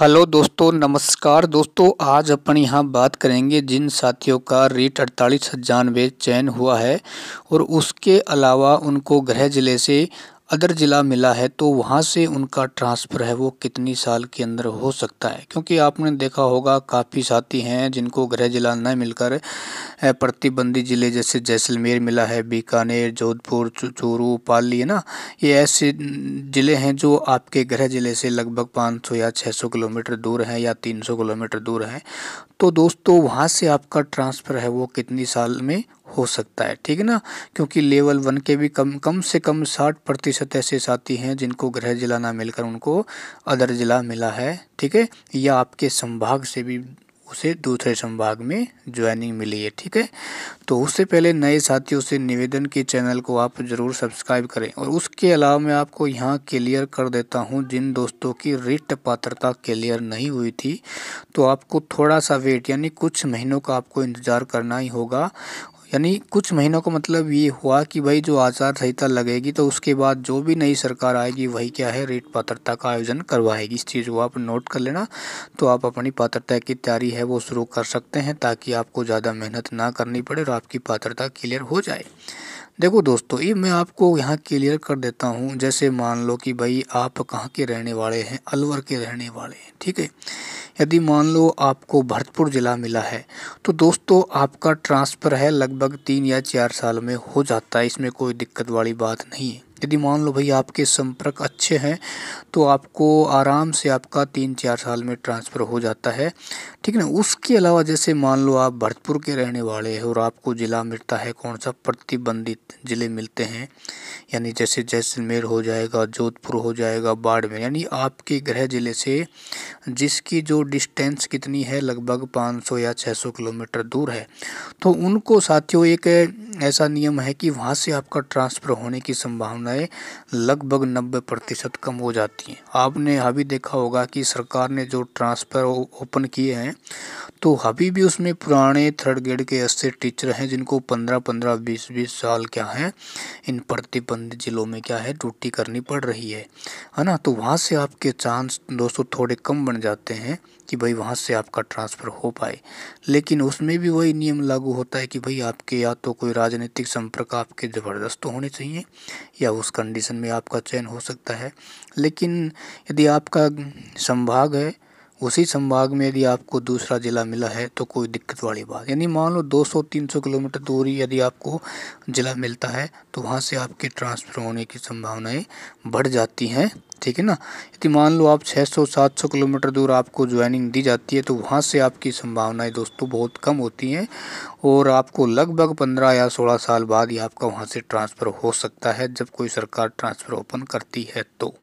hello दोस्तों नमस्कार दोस्तों आज अपन यहाँ बात करेंगे जिन साथियों का रेट अड़तालीस हजानवे चयन हुआ है और उसके अलावा उनको गृह जिले से अदर ज़िला मिला है तो वहाँ से उनका ट्रांसफ़र है वो कितनी साल के अंदर हो सकता है क्योंकि आपने देखा होगा काफ़ी साथी हैं जिनको गृह ज़िला न मिलकर प्रतिबंधित ज़िले जैसे जैसलमेर मिला है बीकानेर जोधपुर चूरू पाली है ना ये ऐसे ज़िले हैं जो आपके गृह ज़िले से लगभग 500 या 600 किलोमीटर दूर हैं या 300 किलोमीटर दूर हैं तो दोस्तों वहाँ से आपका ट्रांसफ़र है वो कितनी साल में हो सकता है ठीक है ना क्योंकि लेवल वन के भी कम कम से कम साठ प्रतिशत ऐसे साथी हैं जिनको गृह जिला ना मिलकर उनको अदर जिला मिला है ठीक है या आपके संभाग से भी उसे दूसरे संभाग में ज्वाइनिंग मिली है ठीक है तो उससे पहले नए साथियों से निवेदन के चैनल को आप ज़रूर सब्सक्राइब करें और उसके अलावा मैं आपको यहाँ क्लियर कर देता हूँ जिन दोस्तों की रिट पात्रता क्लियर नहीं हुई थी तो आपको थोड़ा सा वेट यानी कुछ महीनों का आपको इंतज़ार करना ही होगा यानी कुछ महीनों को मतलब ये हुआ कि भाई जो आचार संहिता लगेगी तो उसके बाद जो भी नई सरकार आएगी वही क्या है रेट पात्रता का आयोजन करवाएगी इस चीज़ को आप नोट कर लेना तो आप अपनी पात्रता की तैयारी है वो शुरू कर सकते हैं ताकि आपको ज़्यादा मेहनत ना करनी पड़े और आपकी पात्रता क्लियर हो जाए देखो दोस्तों ये मैं आपको यहाँ क्लियर कर देता हूँ जैसे मान लो कि भाई आप कहाँ के रहने वाले हैं अलवर के रहने वाले हैं ठीक है यदि मान लो आपको भरतपुर ज़िला मिला है तो दोस्तों आपका ट्रांसफ़र है लगभग तीन या चार साल में हो जाता है इसमें कोई दिक्कत वाली बात नहीं है यदि मान लो भाई आपके संपर्क अच्छे हैं तो आपको आराम से आपका तीन चार साल में ट्रांसफ़र हो जाता है ठीक ना उसके अलावा जैसे मान लो आप भरतपुर के रहने वाले हैं और आपको ज़िला मिलता है कौन सा प्रतिबंधित ज़िले मिलते हैं यानी जैसे जैसलमेर हो जाएगा जोधपुर हो जाएगा बाड़मेर यानी आपके गृह ज़िले से जिसकी जो डिस्टेंस कितनी है लगभग पाँच या छः किलोमीटर दूर है तो उनको साथियों एक ऐसा नियम है कि वहाँ से आपका ट्रांसफ़र होने की संभावनाएं लगभग नब्बे प्रतिशत कम हो जाती हैं आपने अभी देखा होगा कि सरकार ने जो ट्रांसफ़र ओपन किए हैं तो अभी भी उसमें पुराने थर्ड ग्रेड के ऐसे टीचर हैं जिनको पंद्रह पंद्रह बीस बीस साल क्या है इन प्रतिबंधित ज़िलों में क्या है ड्यूटी करनी पड़ रही है है ना तो वहाँ से आपके चांस दोस्तों थोड़े कम बन जाते हैं कि भाई वहाँ से आपका ट्रांसफ़र हो पाए लेकिन उसमें भी वही नियम लागू होता है कि भाई आपके या तो कोई राजनीतिक संपर्क आपके ज़बरदस्त तो होने चाहिए या उस कंडीशन में आपका चयन हो सकता है लेकिन यदि आपका संभाग है उसी संभाग में यदि आपको दूसरा ज़िला मिला है तो कोई दिक्कत वाली बात यानी मान लो 200-300 किलोमीटर दूरी यदि आपको ज़िला मिलता है तो वहाँ से आपके ट्रांसफ़र होने की संभावनाएं बढ़ जाती हैं ठीक है ना यदि मान लो आप 600-700 किलोमीटर दूर आपको ज्वाइनिंग दी जाती है तो वहाँ से आपकी संभावनाएँ दोस्तों बहुत कम होती हैं और आपको लगभग पंद्रह या सोलह साल बाद ही आपका वहाँ से ट्रांसफ़र हो सकता है जब कोई सरकार ट्रांसफ़र ओपन करती है तो